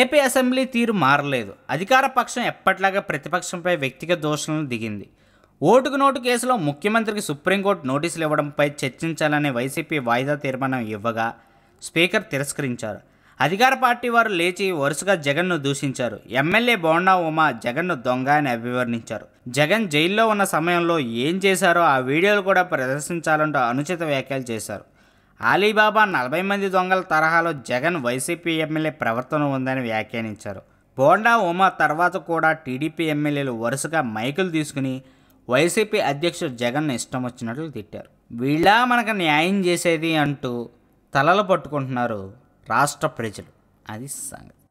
AP assembly తీరు మారలేదు అధికార పక్షం ఎప్పట్లాగా ప్రతిపక్షంపై వ్యక్తిగత దోషణలు దిగింది ఓటుకు నోటు కేసులో ముఖ్యమంత్రికి సుప్రీంకోర్టు నోటీసులు ఇవ్వడంపై చర్చించాలనే వైసీపీ వాయిదా తీర్మానం ఇవ్వగా స్పీకర్ తిరస్కరించారు అధికార పార్టీ వారు లేచి వరుసగా జగన్ను దూషించారు ఎమ్మెల్యే బోండా ఉమా జగన్ను దొంగ అని అభివర్ణించారు జగన్ జైల్లో ఉన్న సమయంలో ఏం చేశారో ఆ వీడియోలు కూడా ప్రదర్శించాలంటూ అనుచిత వ్యాఖ్యలు చేశారు అలీబాబా నలభై మంది దొంగల తరహాలో జగన్ వైసీపీ ఎమ్మెల్యే ప్రవర్తన ఉందని వ్యాఖ్యానించారు బోండా ఉమా తర్వాత కూడా టీడీపీ ఎమ్మెల్యేలు వరుసగా మైకులు తీసుకుని వైసీపీ అధ్యక్షుడు జగన్ ఇష్టం వచ్చినట్లు తిట్టారు వీళ్ళ మనకు న్యాయం చేసేది అంటూ తలలు పట్టుకుంటున్నారు రాష్ట్ర ప్రజలు అది సంగతి